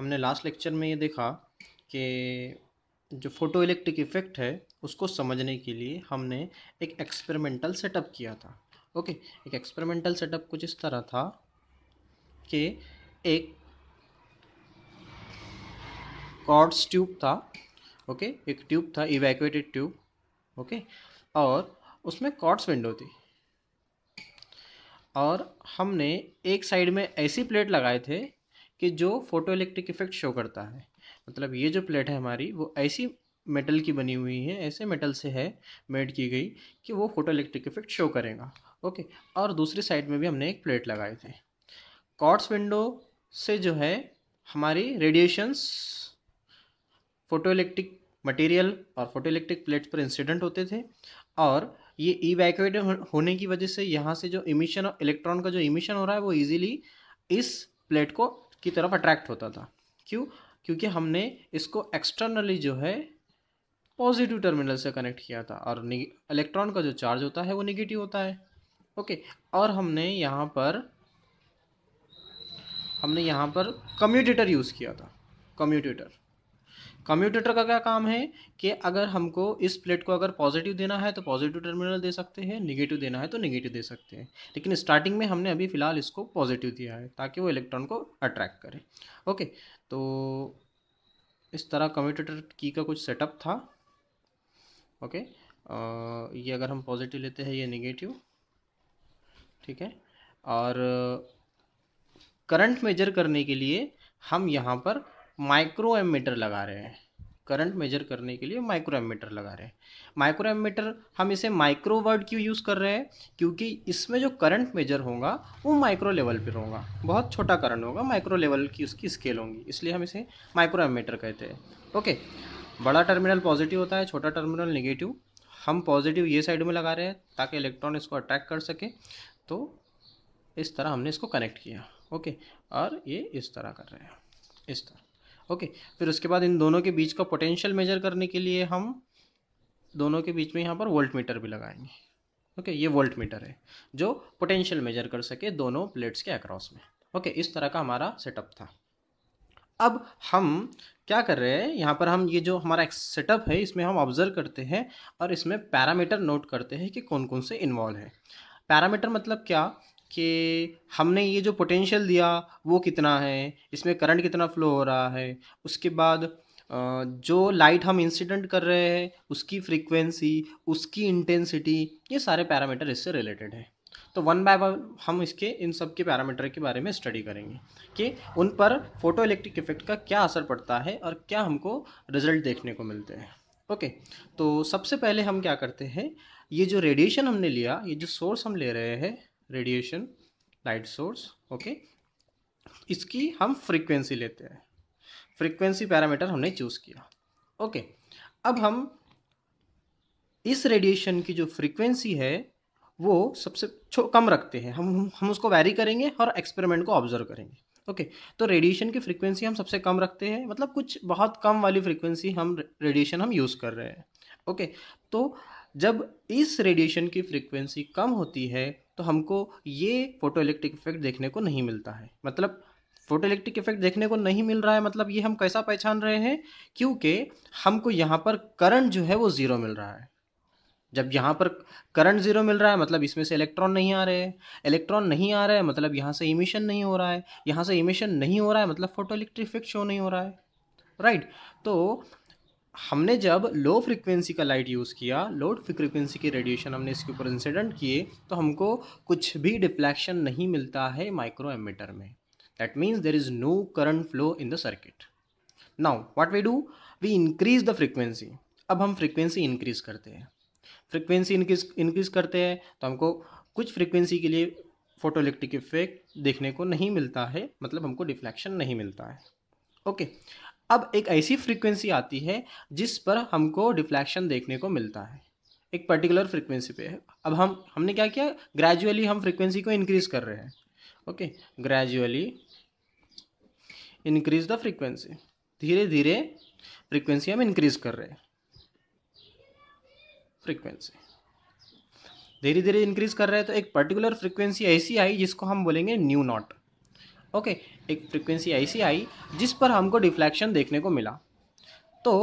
हमने last lecture में ये देखा कि जो फोटो इलेक्ट्रिक इफ़ेक्ट है उसको समझने के लिए हमने एक एक्सपेरिमेंटल सेटअप किया था ओके एक एक्सपेरिमेंटल सेटअप कुछ इस तरह था कि एक कॉर्ड्स ट्यूब था ओके एक ट्यूब था इवैक्यूएटेड ट्यूब ओके और उसमें कॉर्ड्स विंडो थी और हमने एक साइड में ऐसी प्लेट लगाए थे कि जो फोटो इलेक्ट्रिक इफेक्ट शो करता है मतलब ये जो प्लेट है हमारी वो ऐसी मेटल की बनी हुई है ऐसे मेटल से है मेड की गई कि वो फोटो इलेक्ट्रिक इफेक्ट शो करेगा ओके और दूसरी साइड में भी हमने एक प्लेट लगाए थे कॉट्स विंडो से जो है हमारी रेडिएशंस फोटो इलेक्ट्रिक मटेरियल और फोटो इलेक्ट्रिक प्लेट्स पर इंसिडेंट होते थे और ये इवैक्यूएट होने की वजह से यहाँ से जो इमिशन इलेक्ट्रॉन का जो इमिशन हो रहा है वो इजीली इस प्लेट को की तरफ अट्रैक्ट होता था क्यों क्योंकि हमने इसको एक्सटर्नली जो है पॉजिटिव टर्मिनल से कनेक्ट किया था और इलेक्ट्रॉन का जो चार्ज होता है वो निगेटिव होता है ओके और हमने यहाँ पर हमने यहाँ पर कम्यूटेटर यूज़ किया था कम्यूटेटर कम्यूटेटर का क्या काम है कि अगर हमको इस प्लेट को अगर पॉजिटिव देना है तो पॉजिटिव टर्मिनल दे सकते हैं निगेटिव देना है तो निगेटिव दे सकते हैं लेकिन स्टार्टिंग में हमने अभी फ़िलहाल इसको पॉजिटिव दिया है ताकि वो इलेक्ट्रॉन को अट्रैक्ट करे ओके तो इस तरह कम्यूटेटर की का कुछ सेटअप था ओके ये अगर हम पॉजिटिव लेते हैं ये निगेटिव ठीक है और करंट मेजर करने के लिए हम यहाँ पर माइक्रो एमीटर लगा रहे हैं करंट मेजर करने के लिए माइक्रो एमीटर लगा रहे हैं माइक्रो एमीटर हम इसे माइक्रो वर्ड क्यों यूज़ कर रहे हैं क्योंकि इसमें जो करंट मेजर होगा वो माइक्रो लेवल पर होगा बहुत छोटा करंट होगा माइक्रो लेवल की उसकी स्केल होंगी इसलिए हम इसे माइक्रो एमीटर कहते हैं ओके बड़ा टर्मिनल पॉजिटिव होता है छोटा टर्मिनल निगेटिव हम पॉजिटिव ये साइड में लगा रहे हैं ताकि इलेक्ट्रॉन इसको अट्रैक्ट कर सके तो इस तरह हमने इसको कनेक्ट किया ओके और ये इस तरह कर रहे हैं इस तरह ओके फिर उसके बाद इन दोनों के बीच का पोटेंशियल मेजर करने के लिए हम दोनों के बीच में यहाँ पर वोल्ट मीटर भी लगाएंगे ओके ये वोल्ट मीटर है जो पोटेंशियल मेजर कर सके दोनों प्लेट्स के अक्रॉस में ओके इस तरह का हमारा सेटअप था अब हम क्या कर रहे हैं यहाँ पर हम ये जो हमारा सेटअप है इसमें हम ऑब्जर्व करते हैं और इसमें पैरामीटर नोट करते हैं कि कौन कौन से इन्वॉल्व है पैरामीटर मतलब क्या कि हमने ये जो पोटेंशियल दिया वो कितना है इसमें करंट कितना फ्लो हो रहा है उसके बाद जो लाइट हम इंसिडेंट कर रहे हैं उसकी फ्रीक्वेंसी उसकी इंटेंसिटी ये सारे पैरामीटर इससे रिलेटेड हैं तो वन बाय वन हम इसके इन सब के पैरामीटर के बारे में स्टडी करेंगे कि उन पर फोटो इलेक्ट्रिक इफेक्ट का क्या असर पड़ता है और क्या हमको रिजल्ट देखने को मिलते हैं ओके तो सबसे पहले हम क्या करते हैं ये जो रेडिएशन हमने लिया ये जो सोर्स हम ले रहे हैं रेडिएशन लाइट सोर्स ओके इसकी हम फ्रीक्वेंसी लेते हैं फ्रीक्वेंसी पैरामीटर हमने चूज़ किया ओके okay. अब हम इस रेडिएशन की जो फ्रीक्वेंसी है वो सबसे कम रखते हैं हम हम उसको वैरी करेंगे और एक्सपेरिमेंट को ऑब्जर्व करेंगे ओके okay. तो रेडिएशन की फ्रीक्वेंसी हम सबसे कम रखते हैं मतलब कुछ बहुत कम वाली फ्रीक्वेंसी हम रेडिएशन हम यूज़ कर रहे हैं ओके okay. तो जब इस रेडिएशन की फ्रीक्वेंसी कम होती है तो हमको ये फोटो इलेक्ट्रिक इफेक्ट देखने को नहीं मिलता है मतलब फोटो इलेक्ट्रिक इफेक्ट देखने को नहीं मिल रहा है मतलब ये हम कैसा पहचान रहे हैं क्योंकि हमको यहाँ पर करंट जो है वो ज़ीरो मिल रहा है जब यहाँ पर करंट ज़ीरो मिल रहा है मतलब इसमें से इलेक्ट्रॉन नहीं आ रहे हैं इलेक्ट्रॉन नहीं आ रहा है मतलब यहाँ से इमिशन नहीं हो रहा है यहाँ से इमिशन नहीं हो रहा है मतलब फोटो इलेक्ट्रिक इफेक्ट शो नहीं हो रहा है राइट तो हमने जब लो फ्रिक्वेंसी का लाइट यूज़ किया लो फ्रिक्वेंसी की रेडिएशन हमने इसके ऊपर इंसिडेंट किए तो हमको कुछ भी डिफ्लेक्शन नहीं मिलता है माइक्रो एमिटर में that means there is no current flow in the circuit now what we do we increase the frequency अब हम फ्रिक्वेंसी इंक्रीज करते हैं फ्रिक्वेंसी इंक्रीज इंक्रीज करते हैं तो हमको कुछ फ्रिक्वेंसी के लिए फोटोइलेक्ट्रिक इफेक्ट देखने को नहीं मिलता है मतलब हमको डिफ्लेक्शन नहीं मिलता है ओके okay. अब एक ऐसी फ्रीक्वेंसी आती है जिस पर हमको डिफ्लैक्शन देखने को मिलता है एक पर्टिकुलर फ्रीक्वेंसी पे अब हम हमने क्या किया ग्रेजुअली हम फ्रीक्वेंसी को इंक्रीज कर रहे हैं okay gradually increase the frequency धीरे धीरे फ्रीक्वेंसी हम इंक्रीज कर रहे हैं फ्रीक्वेंसी धीरे धीरे इंक्रीज कर रहे हैं तो एक पर्टिकुलर फ्रीक्वेंसी ऐसी आई जिसको हम बोलेंगे न्यू नॉट ओके एक फ्रिक्वेंसी ऐसी आई जिस पर हमको डिफ्लेक्शन देखने को मिला तो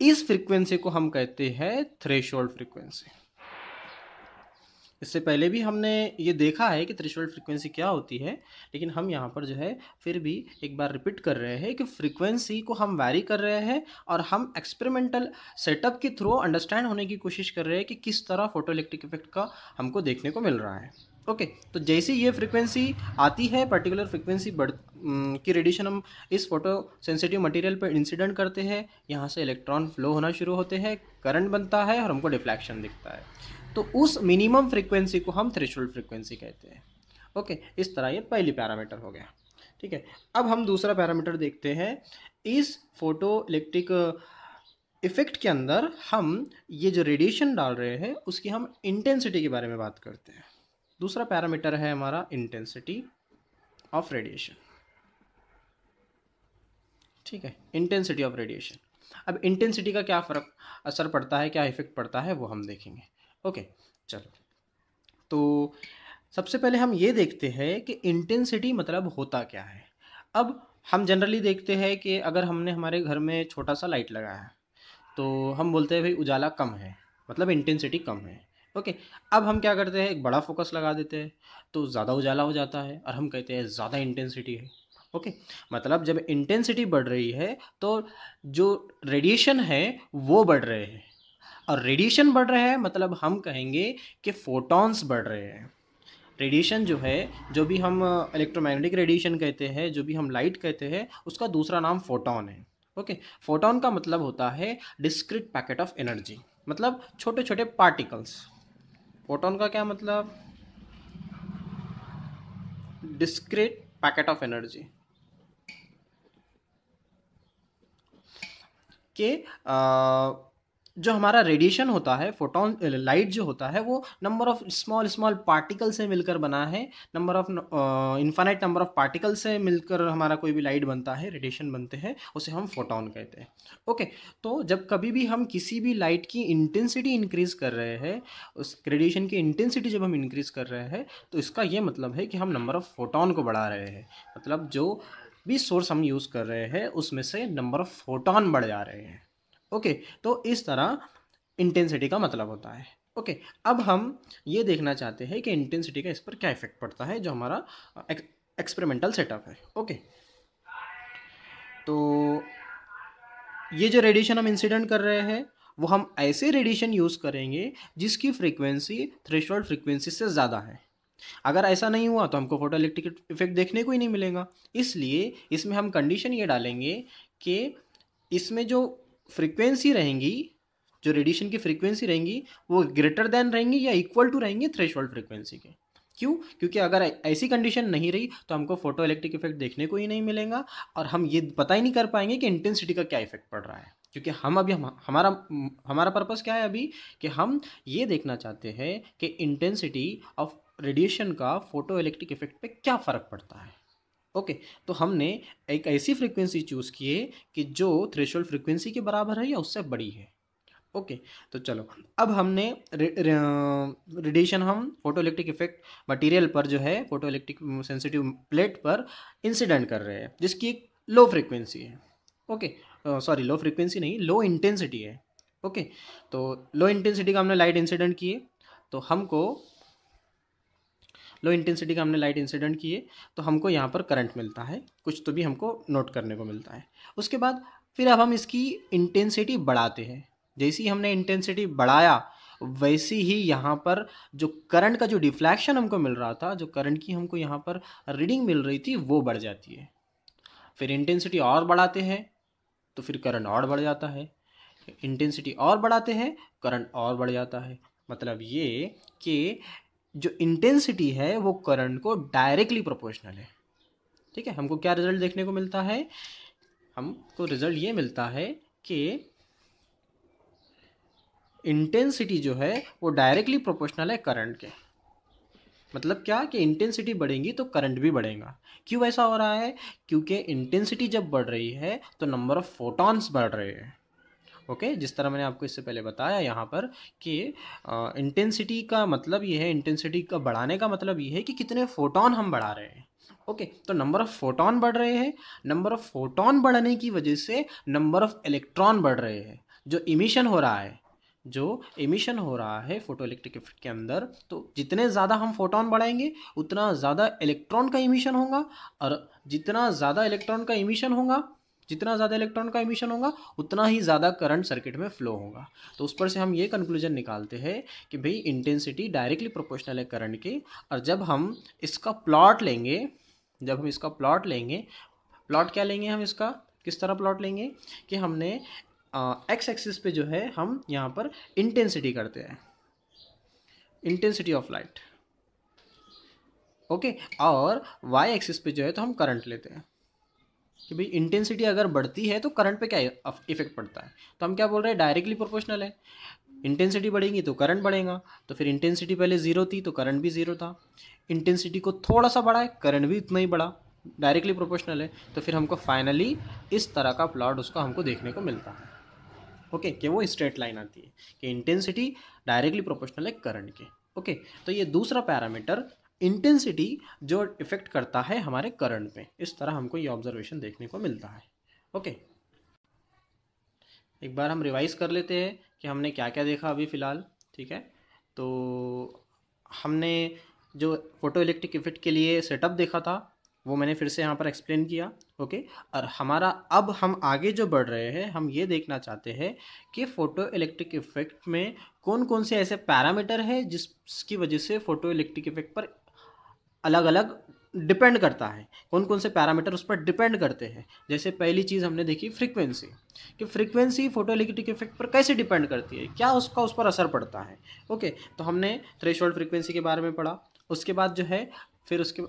इस फ्रिक्वेंसी को हम कहते हैं थ्रेशोल्ड फ्रिक्वेंसी इससे पहले भी हमने ये देखा है कि थ्रेशोल्ड फ्रिक्वेंसी क्या होती है लेकिन हम यहाँ पर जो है फिर भी एक बार रिपीट कर रहे हैं कि फ्रिक्वेंसी को हम वैरी कर रहे हैं और हम एक्सपेरिमेंटल सेटअप के थ्रू अंडरस्टैंड होने की कोशिश कर रहे हैं कि किस तरह फोटो इफेक्ट का हमको देखने को मिल रहा है ओके okay, तो जैसे ये फ्रिक्वेंसी आती है पर्टिकुलर फ्रिक्वेंसी बढ़ की रेडिएशन हम इस फोटो सेंसिटिव मटेरियल पर इंसिडेंट करते हैं यहाँ से इलेक्ट्रॉन फ्लो होना शुरू होते हैं करंट बनता है और हमको डिफ्लैक्शन दिखता है तो उस मिनिमम फ्रिक्वेंसी को हम थ्रेशोल्ड फ्रीक्वेंसी कहते हैं ओके okay, इस तरह ये पहली पैरामीटर हो गया ठीक है अब हम दूसरा पैरामीटर देखते हैं इस फोटो इलेक्ट्रिक इफ़ेक्ट के अंदर हम ये जो रेडिएशन डाल रहे हैं उसकी हम इंटेंसिटी के बारे में बात करते हैं दूसरा पैरामीटर है हमारा इंटेंसिटी ऑफ रेडिएशन ठीक है इंटेंसिटी ऑफ रेडिएशन अब इंटेंसिटी का क्या फ़र्क असर पड़ता है क्या इफेक्ट पड़ता है वो हम देखेंगे ओके चलो तो सबसे पहले हम ये देखते हैं कि इंटेंसिटी मतलब होता क्या है अब हम जनरली देखते हैं कि अगर हमने हमारे घर में छोटा सा लाइट लगाया तो हम बोलते हैं भाई उजाला कम है मतलब इंटेंसिटी कम है ओके अब हम क्या करते हैं एक बड़ा फोकस लगा देते हैं तो ज़्यादा उजाला हो जाता है और हम कहते हैं ज़्यादा इंटेंसिटी है ओके मतलब जब इंटेंसिटी बढ़ रही है तो जो रेडिएशन है वो बढ़ रहे हैं और रेडिएशन बढ़ रहा है मतलब हम कहेंगे कि फोटॉन्स बढ़ रहे हैं रेडिएशन जो है जो भी हम इलेक्ट्रोमैग्नेटिक रेडिएशन कहते हैं जो भी हम लाइट कहते हैं उसका दूसरा नाम फोटोन है ओके फोटोन का मतलब होता है डिस्क्रिट पैकेट ऑफ एनर्जी मतलब छोटे छोटे पार्टिकल्स फोटोन का क्या मतलब डिस्क्रीट पैकेट ऑफ एनर्जी के आ, जो हमारा रेडिएशन होता है फोटोन लाइट जो होता है वो number of small small particle से मिलकर बना है number of infinite number of particle से मिलकर हमारा कोई भी लाइट बनता है रेडिएशन बनते हैं उसे हम फोटोन कहते हैं ओके तो जब कभी भी हम किसी भी लाइट की इंटेंसिटी इंक्रीज़ कर रहे हैं उस रेडिएशन की इंटेंसिटी जब हम इंक्रीज़ कर रहे हैं तो इसका ये मतलब है कि हम नंबर ऑफ़ फोटोन को बढ़ा रहे हैं मतलब जो भी सोर्स हम यूज़ कर रहे हैं उसमें से नंबर ऑफ़ फोटोन बढ़ जा रहे हैं ओके तो इस तरह इंटेंसिटी का मतलब होता है ओके अब हम ये देखना चाहते हैं कि इंटेंसिटी का इस पर क्या इफेक्ट पड़ता है जो हमारा एक्सपेरिमेंटल सेटअप है ओके तो ये जो रेडिएशन हम इंसिडेंट कर रहे हैं वो हम ऐसे रेडिएशन यूज़ करेंगे जिसकी फ्रीक्वेंसी थ्रेशोल्ड फ्रीक्वेंसी से ज़्यादा है अगर ऐसा नहीं हुआ तो हमको फोटो इलेक्ट्रिक इफेक्ट देखने को ही नहीं मिलेगा इसलिए इसमें हम कंडीशन ये डालेंगे कि इसमें जो फ्रीक्वेंसी रहेंगी जो रेडिएशन की फ्रीक्वेंसी रहेंगी वो ग्रेटर देन रहेंगी या इक्वल टू रहेंगी थ्रेश फ्रीक्वेंसी के क्यों क्योंकि अगर ऐसी कंडीशन नहीं रही तो हमको फोटो इलेक्ट्रिक इफेक्ट देखने को ही नहीं मिलेगा और हम ये पता ही नहीं कर पाएंगे कि इंटेंसिटी का क्या इफेक्ट पड़ रहा है क्योंकि हम अभी हम हमारा हमारा पर्पज़ क्या है अभी कि हम ये देखना चाहते हैं कि इंटेंसिटी ऑफ रेडिएशन का फोटो इलेक्ट्रिक इफेक्ट पर क्या फ़र्क पड़ता है ओके तो हमने एक ऐसी फ्रीक्वेंसी चूज़ की है कि जो थ्रेशोल्ड फ्रीक्वेंसी के बराबर है या उससे बड़ी है ओके तो चलो अब हमने रेडिएशन हम फोटो इलेक्ट्रिक इफेक्ट मटेरियल पर जो है फोटो इलेक्ट्रिक सेंसिटिव प्लेट पर इंसिडेंट कर रहे हैं जिसकी एक लो फ्रीक्वेंसी है ओके सॉरी लो फ्रीक्वेंसी नहीं लो इंटेंसिटी है ओके तो लो इंटेंसिटी का हमने लाइट इंसिडेंट किए तो हमको लो इंटेंसिटी का हमने लाइट इंसिडेंट किए तो हमको यहाँ पर करंट मिलता है कुछ तो भी हमको नोट करने को मिलता है उसके बाद फिर अब हम इसकी इंटेंसिटी बढ़ाते हैं जैसी हमने इंटेंसिटी बढ़ाया वैसी ही यहाँ पर जो करंट का जो डिफ्लैक्शन हमको मिल रहा था जो करंट की हमको यहाँ पर रीडिंग मिल रही थी वो बढ़ जाती है फिर इंटेंसिटी और बढ़ाते हैं तो फिर करंट और बढ़ जाता है इंटेंसिटी और बढ़ाते हैं करंट और बढ़ जाता है मतलब ये कि जो इंटेंसिटी है वो करंट को डायरेक्टली प्रोपोर्शनल है ठीक है हमको क्या रिजल्ट देखने को मिलता है हमको रिजल्ट ये मिलता है कि इंटेंसिटी जो है वो डायरेक्टली प्रोपोर्शनल है करंट के मतलब क्या कि इंटेंसिटी बढ़ेगी तो करंट भी बढ़ेगा क्यों ऐसा हो रहा है क्योंकि इंटेंसिटी जब बढ़ रही है तो नंबर ऑफ फोटॉन्स बढ़ रहे हैं ओके जिस तरह मैंने आपको इससे पहले बताया यहाँ पर कि इंटेंसिटी का मतलब ये है इंटेंसिटी का बढ़ाने का मतलब ये है कि कितने फोटोन हम बढ़ा रहे हैं ओके okay, तो नंबर ऑफ फोटोन बढ़ रहे हैं नंबर ऑफ फोटोन बढ़ने की वजह से नंबर ऑफ इलेक्ट्रॉन बढ़ रहे हैं जो इमिशन हो रहा है जो इमिशन हो रहा है फोटो इलेक्ट्रिक इफेक्ट के अंदर तो जितने ज़्यादा हम फोटोन बढ़ाएंगे उतना ज़्यादा इलेक्ट्रॉन का इमिशन होगा और जितना ज़्यादा इलेक्ट्रॉन का इमिशन होगा जितना ज़्यादा इलेक्ट्रॉन का एमिशन होगा उतना ही ज़्यादा करंट सर्किट में फ्लो होगा तो उस पर से हम ये कंक्लूजन निकालते हैं कि भाई इंटेंसिटी डायरेक्टली प्रोपोर्शनल है करंट के और जब हम इसका प्लॉट लेंगे जब हम इसका प्लॉट लेंगे प्लॉट क्या लेंगे हम इसका किस तरह प्लॉट लेंगे कि हमने एक्स एक्सिस पे जो है हम यहाँ पर इंटेंसिटी करते हैं इंटेंसिटी ऑफ लाइट ओके और वाई एक्सिस पे जो है तो हम करंट लेते हैं कि भाई इंटेंसिटी अगर बढ़ती है तो करंट पे क्या इफेक्ट पड़ता है तो हम क्या बोल रहे हैं डायरेक्टली प्रोपोर्शनल है इंटेंसिटी बढ़ेगी तो करंट बढ़ेगा तो फिर इंटेंसिटी पहले ज़ीरो थी तो करंट भी ज़ीरो था इंटेंसिटी को थोड़ा सा बढ़ा है करंट भी उतना ही बढ़ा डायरेक्टली प्रोपोर्शनल है तो फिर हमको फाइनली इस तरह का प्लॉट उसका हमको देखने को मिलता है ओके कि वो स्ट्रेट लाइन आती है कि इंटेंसिटी डायरेक्टली प्रोपोर्शनल है करंट के ओके okay, तो ये दूसरा पैरामीटर इंटेंसिटी जो इफ़ेक्ट करता है हमारे करंट पे इस तरह हमको ये ऑब्जर्वेशन देखने को मिलता है ओके एक बार हम रिवाइज कर लेते हैं कि हमने क्या क्या देखा अभी फ़िलहाल ठीक है तो हमने जो फोटो इलेक्ट्रिक इफेक्ट के लिए सेटअप देखा था वो मैंने फिर से यहाँ पर एक्सप्लेन किया ओके और हमारा अब हम आगे जो बढ़ रहे हैं हम ये देखना चाहते हैं कि फ़ोटो इलेक्ट्रिक इफेक्ट में कौन कौन से ऐसे पैरामीटर है जिसकी वजह से फ़ोटो इलेक्ट्रिक इफेक्ट पर अलग अलग डिपेंड करता है कौन कौन से पैरामीटर उस पर डिपेंड करते हैं जैसे पहली चीज़ हमने देखी फ्रीक्वेंसी कि फ्रीक्वेंसी फोटोलिटिक इफेक्ट पर कैसे डिपेंड करती है क्या उसका उस पर असर पड़ता है ओके तो हमने थ्रेशोल्ड फ्रीक्वेंसी के बारे में पढ़ा उसके बाद जो है फिर उसके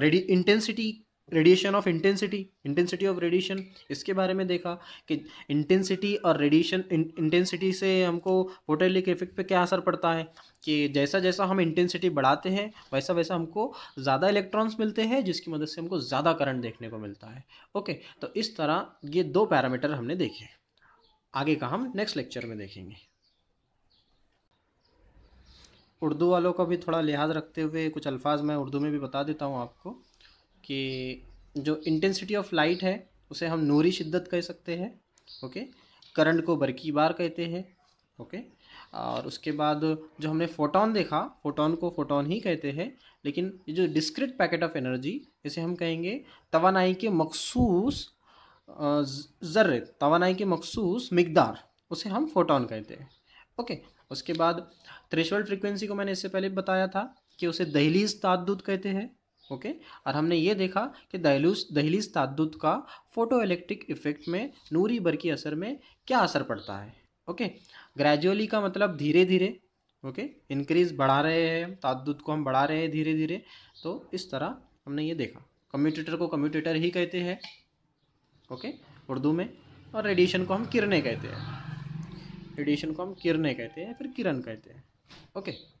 ready intensity radiation of intensity intensity of radiation इसके बारे में देखा कि इंटेंसिटी और रेडिएशन इंटेंसिटी से हमको फोटोलिक इफेक्ट पे क्या असर पड़ता है कि जैसा जैसा हम इंटेंसिटी बढ़ाते हैं वैसा वैसा हमको ज़्यादा इलेक्ट्रॉन्स मिलते हैं जिसकी मदद से हमको ज़्यादा करंट देखने को मिलता है ओके तो इस तरह ये दो पैरामीटर हमने देखे आगे का हम नेक्स्ट लेक्चर में देखेंगे उर्दू वालों का भी थोड़ा लिहाज रखते हुए कुछ अल्फाज मैं उर्दू में भी बता देता हूँ आपको कि जो इंटेंसिटी ऑफ लाइट है उसे हम नूरी शिद्दत कह सकते हैं ओके करंट को बरकी बार कहते हैं ओके और उसके बाद जो हमने फोटोन देखा फोटोन को फोटोन ही कहते हैं लेकिन ये जो डिस्क्रिट पैकेट ऑफ एनर्जी इसे हम कहेंगे तोानाई के मखसूस ज़र्रे तोानाई के मखसूस मकदार उसे हम फोटोन कहते हैं ओके उसके बाद थ्रेशोल्ड फ्रिक्वेंसी को मैंने इससे पहले बताया था कि उसे दहलीज तादुद कहते हैं ओके और हमने ये देखा कि दहलूस दहलीज तादुद का फोटो इलेक्ट्रिक इफेक्ट में नूरी बर की असर में क्या असर पड़ता है ओके ग्रेजुअली का मतलब धीरे धीरे ओके इंक्रीज बढ़ा रहे हैं तादुद को हम बढ़ा रहे हैं धीरे धीरे तो इस तरह हमने ये देखा कम्यूटेटर को कम्यूटेटर ही कहते हैं ओके उर्दू में और रेडिएशन को हम किरणें कहते हैं रेडिएशन को हम किरणें कहते हैं फिर किरण कहते हैं ओके